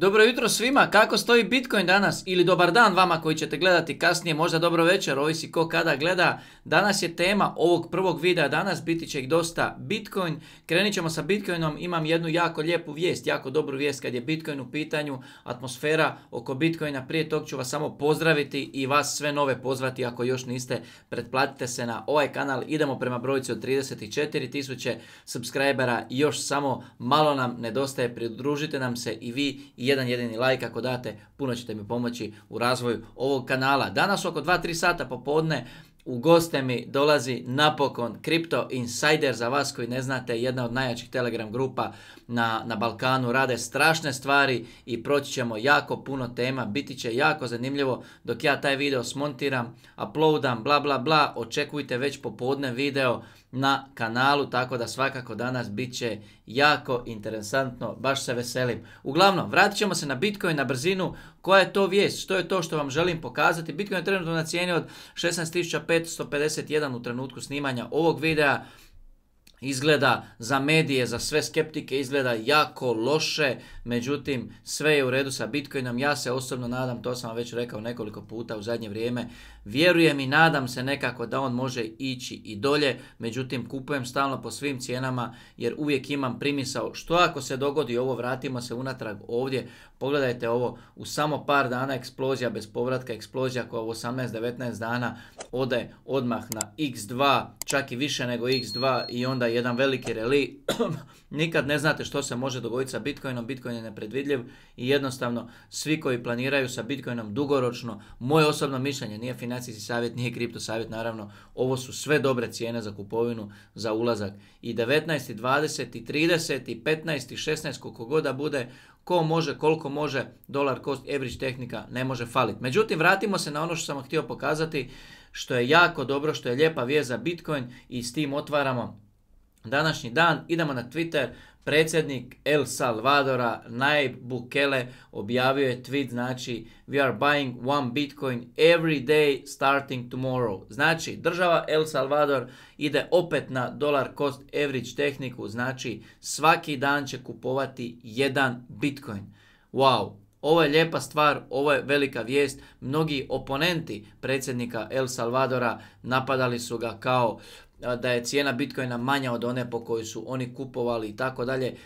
Dobro jutro svima, kako stoji Bitcoin danas ili dobar dan vama koji ćete gledati kasnije, možda dobro večer, ovisi ko kada gleda. Danas je tema ovog prvog videa, danas biti će ih dosta Bitcoin. Krenit ćemo sa Bitcoinom, imam jednu jako lijepu vijest, jako dobru vijest kad je Bitcoin u pitanju, atmosfera oko Bitcoina. Prije tog ću vas samo pozdraviti i vas sve nove pozvati ako još niste, pretplatite se na ovaj kanal. Idemo prema brojci od 34.000 subscribera, još samo malo nam nedostaje, pridružite nam se i vi i jedan jedini like ako date, puno ćete mi pomoći u razvoju ovog kanala. Danas oko 2-3 sata popodne u goste mi dolazi napokon Crypto Insider, za vas koji ne znate, jedna od najjačih Telegram grupa na, na Balkanu, rade strašne stvari i proći ćemo jako puno tema, biti će jako zanimljivo dok ja taj video smontiram, uploadam, bla bla bla, očekujte već popodne video na kanalu, tako da svakako danas bit će jako interesantno, baš se veselim. Uglavnom, vratit ćemo se na Bitcoin na brzinu, koja je to vijest? Što je to što vam želim pokazati? Bitcoin je trenutno na cijeni od 16.551 u trenutku snimanja ovog videa izgleda za medije, za sve skeptike izgleda jako loše, međutim sve je u redu sa Bitcoinom, ja se osobno nadam, to sam vam već rekao nekoliko puta u zadnje vrijeme, vjerujem i nadam se nekako da on može ići i dolje, međutim kupujem stalno po svim cijenama jer uvijek imam primisao što ako se dogodi ovo, vratimo se unatrag ovdje, pogledajte ovo, u samo par dana eksplozija bez povratka, eksplozija koja u 18-19 dana ode odmah na x2, čak i više nego x2 i onda jedan veliki reli. Nikad ne znate što se može dogoditi sa Bitcoinom, Bitcoin je nepredvidljiv i jednostavno svi koji planiraju sa Bitcoinom dugoročno, moje osobno mišljenje, nije financijski savjet, nije kripto savjet, naravno, ovo su sve dobre cijene za kupovinu, za ulazak. I 19, 20, i 30, i 15, i 16, koliko god da bude, ko može, koliko može, dolar cost average tehnika ne može faliti. Međutim, vratimo se na ono što sam htio pokazati, što je jako dobro, što je lijepa vijest za Bitcoin i s tim otvaramo današnji dan. Idemo na Twitter, Predsjednik El Salvadora Naib Bukele objavio je tweet, znači we are buying one bitcoin every day starting tomorrow. Znači država El Salvador ide opet na dollar cost average tehniku, znači svaki dan će kupovati jedan bitcoin. Wow, ovo je lijepa stvar, ovo je velika vijest. Mnogi oponenti predsjednika El Salvadora napadali su ga kao da je cijena Bitcoina manja od one po kojoj su oni kupovali i tako dalje.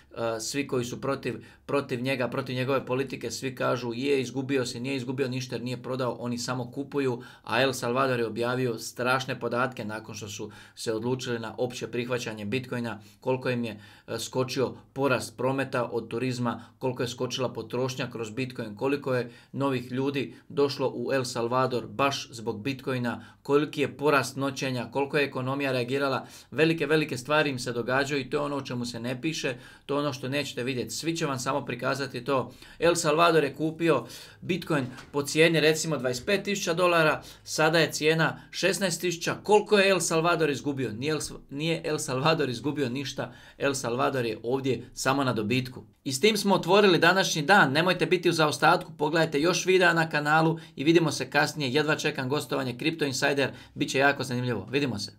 Svi koji su protiv, protiv njega, protiv njegove politike, svi kažu je izgubio se, nije izgubio ništa jer nije prodao, oni samo kupuju, a El Salvador je objavio strašne podatke nakon što su se odlučili na opće prihvaćanje Bitcoina, koliko im je e, skočio porast prometa od turizma, koliko je skočila potrošnja kroz Bitcoin, koliko je novih ljudi došlo u El Salvador baš zbog Bitcoina, koliki je porast noćenja, koliko je ekonomija reagirala. Velike, velike stvari im se događaju i to je ono o čemu se ne piše, to je ono što nećete vidjeti. Svi će vam samo prikazati to. El Salvador je kupio Bitcoin po cijeni recimo 25.000 dolara, sada je cijena 16.000. Koliko je El Salvador izgubio? Nije El Salvador izgubio ništa, El Salvador je ovdje samo na dobitku. I s tim smo otvorili današnji dan, nemojte biti u zaostatku, pogledajte još videa na kanalu i vidimo se kasnije, jedva čekam gostovanje Crypto Insider, bit će jako zanimljivo. Vidimo se.